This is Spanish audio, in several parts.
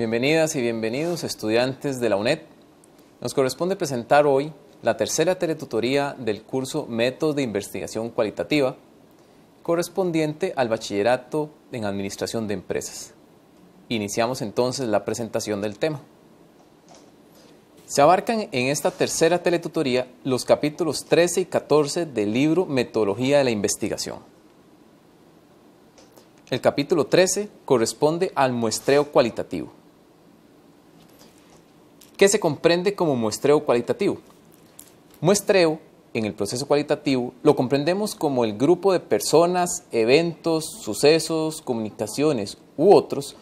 Bienvenidas y bienvenidos estudiantes de la UNED. Nos corresponde presentar hoy la tercera teletutoría del curso Métodos de Investigación Cualitativa, correspondiente al Bachillerato en Administración de Empresas. Iniciamos entonces la presentación del tema. Se abarcan en esta tercera teletutoría los capítulos 13 y 14 del libro Metodología de la Investigación. El capítulo 13 corresponde al muestreo cualitativo que se comprende como muestreo cualitativo. Muestreo, en el proceso cualitativo, lo comprendemos como el grupo de personas, eventos, sucesos, comunicaciones u otros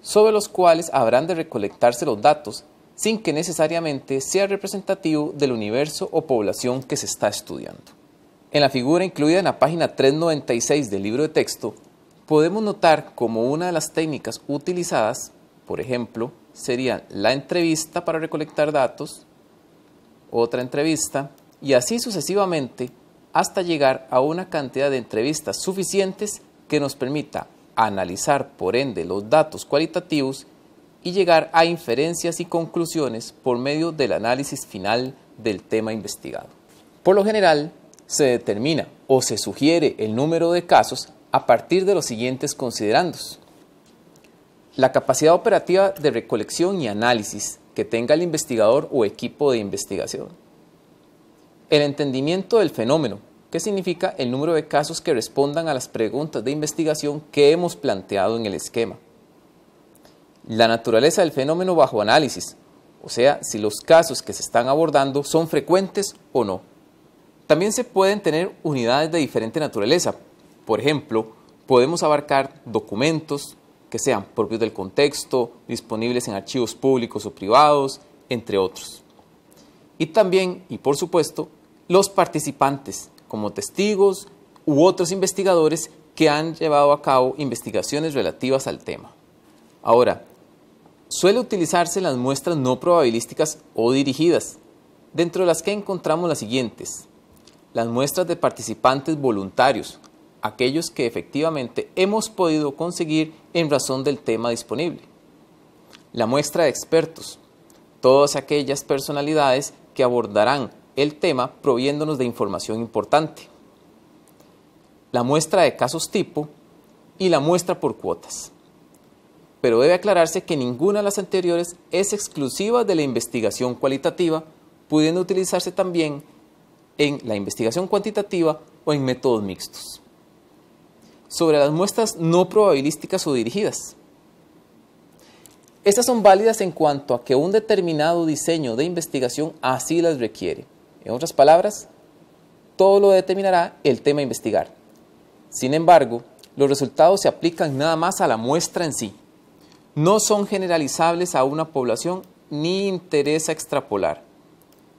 sobre los cuales habrán de recolectarse los datos sin que necesariamente sea representativo del universo o población que se está estudiando. En la figura incluida en la página 396 del libro de texto, podemos notar como una de las técnicas utilizadas, por ejemplo, sería la entrevista para recolectar datos, otra entrevista, y así sucesivamente hasta llegar a una cantidad de entrevistas suficientes que nos permita analizar por ende los datos cualitativos y llegar a inferencias y conclusiones por medio del análisis final del tema investigado. Por lo general, se determina o se sugiere el número de casos a partir de los siguientes considerandos. La capacidad operativa de recolección y análisis que tenga el investigador o equipo de investigación. El entendimiento del fenómeno, que significa el número de casos que respondan a las preguntas de investigación que hemos planteado en el esquema. La naturaleza del fenómeno bajo análisis, o sea, si los casos que se están abordando son frecuentes o no. También se pueden tener unidades de diferente naturaleza. Por ejemplo, podemos abarcar documentos, que sean propios del contexto, disponibles en archivos públicos o privados, entre otros. Y también, y por supuesto, los participantes como testigos u otros investigadores que han llevado a cabo investigaciones relativas al tema. Ahora, suele utilizarse las muestras no probabilísticas o dirigidas, dentro de las que encontramos las siguientes. Las muestras de participantes voluntarios, aquellos que efectivamente hemos podido conseguir en razón del tema disponible. La muestra de expertos, todas aquellas personalidades que abordarán el tema proviéndonos de información importante. La muestra de casos tipo y la muestra por cuotas. Pero debe aclararse que ninguna de las anteriores es exclusiva de la investigación cualitativa, pudiendo utilizarse también en la investigación cuantitativa o en métodos mixtos sobre las muestras no probabilísticas o dirigidas. Estas son válidas en cuanto a que un determinado diseño de investigación así las requiere. En otras palabras, todo lo determinará el tema a investigar. Sin embargo, los resultados se aplican nada más a la muestra en sí. No son generalizables a una población ni interesa extrapolar.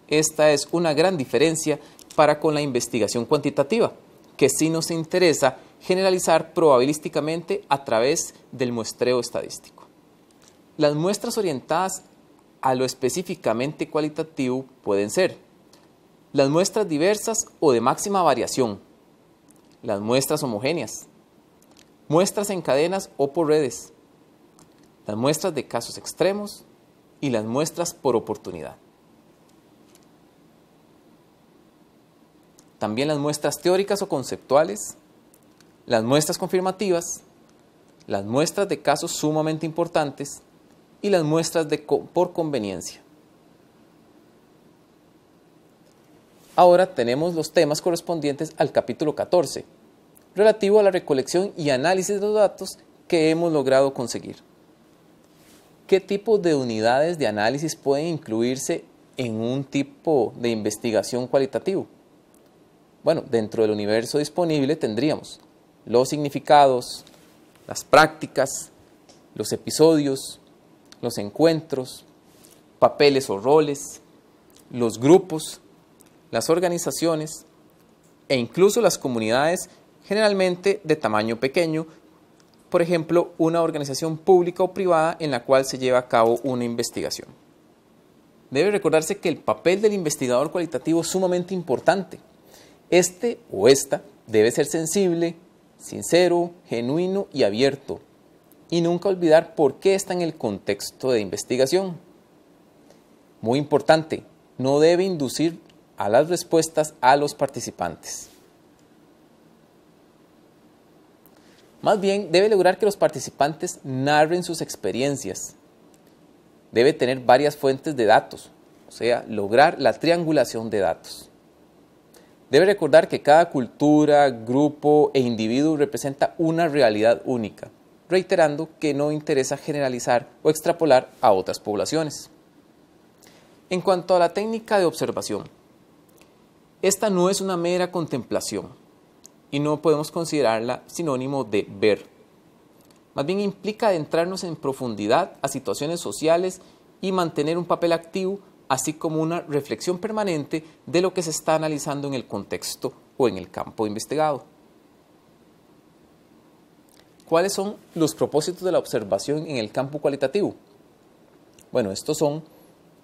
Esta es una gran diferencia para con la investigación cuantitativa, que sí nos interesa generalizar probabilísticamente a través del muestreo estadístico. Las muestras orientadas a lo específicamente cualitativo pueden ser las muestras diversas o de máxima variación, las muestras homogéneas, muestras en cadenas o por redes, las muestras de casos extremos y las muestras por oportunidad. También las muestras teóricas o conceptuales, las muestras confirmativas, las muestras de casos sumamente importantes y las muestras de por conveniencia. Ahora tenemos los temas correspondientes al capítulo 14, relativo a la recolección y análisis de los datos que hemos logrado conseguir. ¿Qué tipo de unidades de análisis pueden incluirse en un tipo de investigación cualitativo? Bueno, dentro del universo disponible tendríamos los significados, las prácticas, los episodios, los encuentros, papeles o roles, los grupos, las organizaciones e incluso las comunidades generalmente de tamaño pequeño, por ejemplo, una organización pública o privada en la cual se lleva a cabo una investigación. Debe recordarse que el papel del investigador cualitativo es sumamente importante. Este o esta debe ser sensible, sincero, genuino y abierto, y nunca olvidar por qué está en el contexto de investigación. Muy importante, no debe inducir a las respuestas a los participantes. Más bien, debe lograr que los participantes narren sus experiencias. Debe tener varias fuentes de datos, o sea, lograr la triangulación de datos. Debe recordar que cada cultura, grupo e individuo representa una realidad única, reiterando que no interesa generalizar o extrapolar a otras poblaciones. En cuanto a la técnica de observación, esta no es una mera contemplación y no podemos considerarla sinónimo de ver. Más bien implica adentrarnos en profundidad a situaciones sociales y mantener un papel activo así como una reflexión permanente de lo que se está analizando en el contexto o en el campo investigado. ¿Cuáles son los propósitos de la observación en el campo cualitativo? Bueno, estos son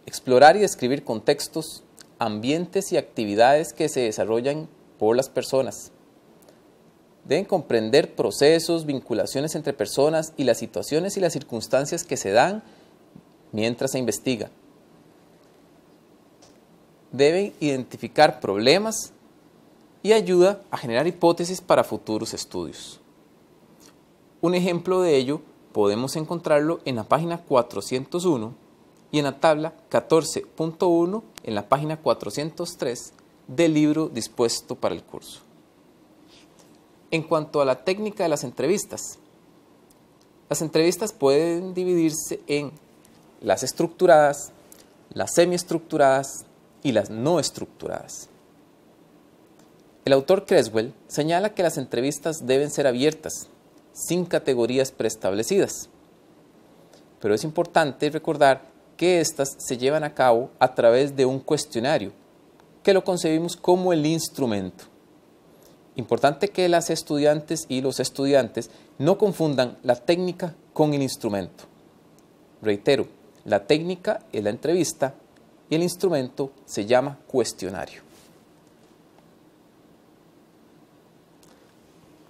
explorar y describir contextos, ambientes y actividades que se desarrollan por las personas. Deben comprender procesos, vinculaciones entre personas y las situaciones y las circunstancias que se dan mientras se investiga deben identificar problemas y ayuda a generar hipótesis para futuros estudios. Un ejemplo de ello podemos encontrarlo en la página 401 y en la tabla 14.1 en la página 403 del libro dispuesto para el curso. En cuanto a la técnica de las entrevistas, las entrevistas pueden dividirse en las estructuradas, las semiestructuradas, y las no estructuradas. El autor Creswell señala que las entrevistas deben ser abiertas, sin categorías preestablecidas. Pero es importante recordar que éstas se llevan a cabo a través de un cuestionario, que lo concebimos como el instrumento. Importante que las estudiantes y los estudiantes no confundan la técnica con el instrumento. Reitero, la técnica es la entrevista y el instrumento se llama cuestionario.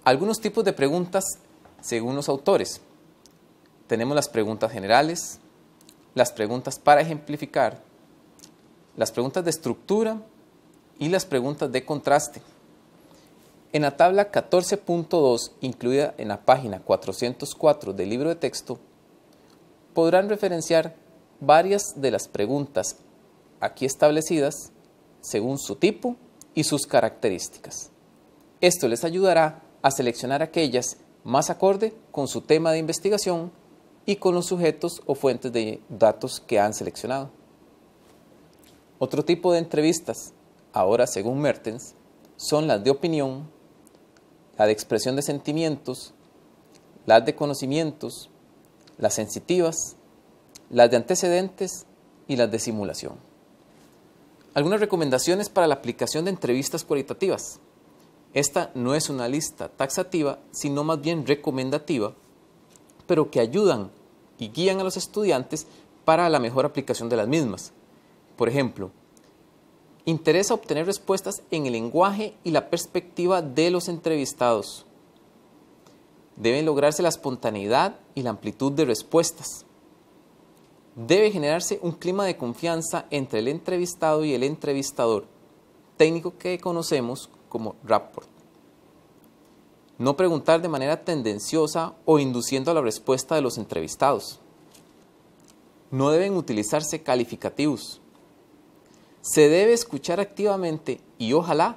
Algunos tipos de preguntas según los autores. Tenemos las preguntas generales, las preguntas para ejemplificar, las preguntas de estructura y las preguntas de contraste. En la tabla 14.2, incluida en la página 404 del libro de texto, podrán referenciar varias de las preguntas aquí establecidas según su tipo y sus características. Esto les ayudará a seleccionar aquellas más acorde con su tema de investigación y con los sujetos o fuentes de datos que han seleccionado. Otro tipo de entrevistas, ahora según Mertens, son las de opinión, la de expresión de sentimientos, las de conocimientos, las sensitivas, las de antecedentes y las de simulación. Algunas recomendaciones para la aplicación de entrevistas cualitativas. Esta no es una lista taxativa, sino más bien recomendativa, pero que ayudan y guían a los estudiantes para la mejor aplicación de las mismas. Por ejemplo, interesa obtener respuestas en el lenguaje y la perspectiva de los entrevistados. Deben lograrse la espontaneidad y la amplitud de respuestas. Debe generarse un clima de confianza entre el entrevistado y el entrevistador, técnico que conocemos como rapport. No preguntar de manera tendenciosa o induciendo a la respuesta de los entrevistados. No deben utilizarse calificativos. Se debe escuchar activamente y ojalá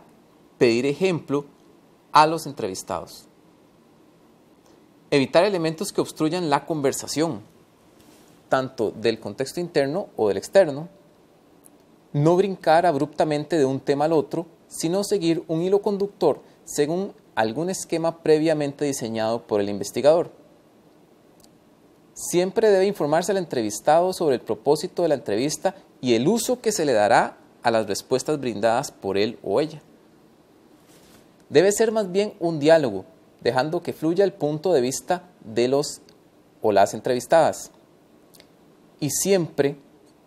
pedir ejemplo a los entrevistados. Evitar elementos que obstruyan la conversación, tanto del contexto interno o del externo, no brincar abruptamente de un tema al otro, sino seguir un hilo conductor según algún esquema previamente diseñado por el investigador. Siempre debe informarse al entrevistado sobre el propósito de la entrevista y el uso que se le dará a las respuestas brindadas por él o ella. Debe ser más bien un diálogo, dejando que fluya el punto de vista de los o las entrevistadas y siempre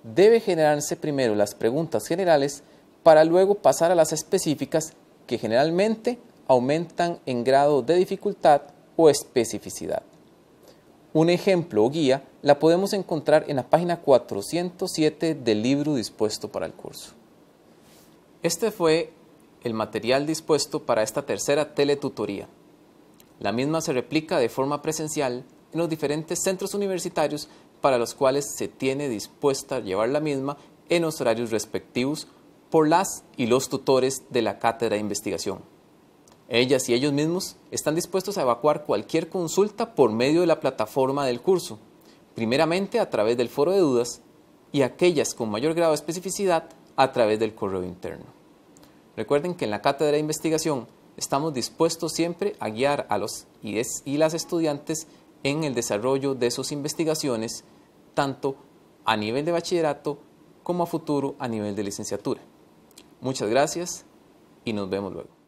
debe generarse primero las preguntas generales para luego pasar a las específicas que generalmente aumentan en grado de dificultad o especificidad. Un ejemplo o guía la podemos encontrar en la página 407 del libro dispuesto para el curso. Este fue el material dispuesto para esta tercera teletutoría. La misma se replica de forma presencial en los diferentes centros universitarios para los cuales se tiene dispuesta a llevar la misma en los horarios respectivos por las y los tutores de la cátedra de investigación. Ellas y ellos mismos están dispuestos a evacuar cualquier consulta por medio de la plataforma del curso, primeramente a través del foro de dudas y aquellas con mayor grado de especificidad a través del correo interno. Recuerden que en la cátedra de investigación estamos dispuestos siempre a guiar a los y, y las estudiantes en el desarrollo de sus investigaciones, tanto a nivel de bachillerato como a futuro a nivel de licenciatura. Muchas gracias y nos vemos luego.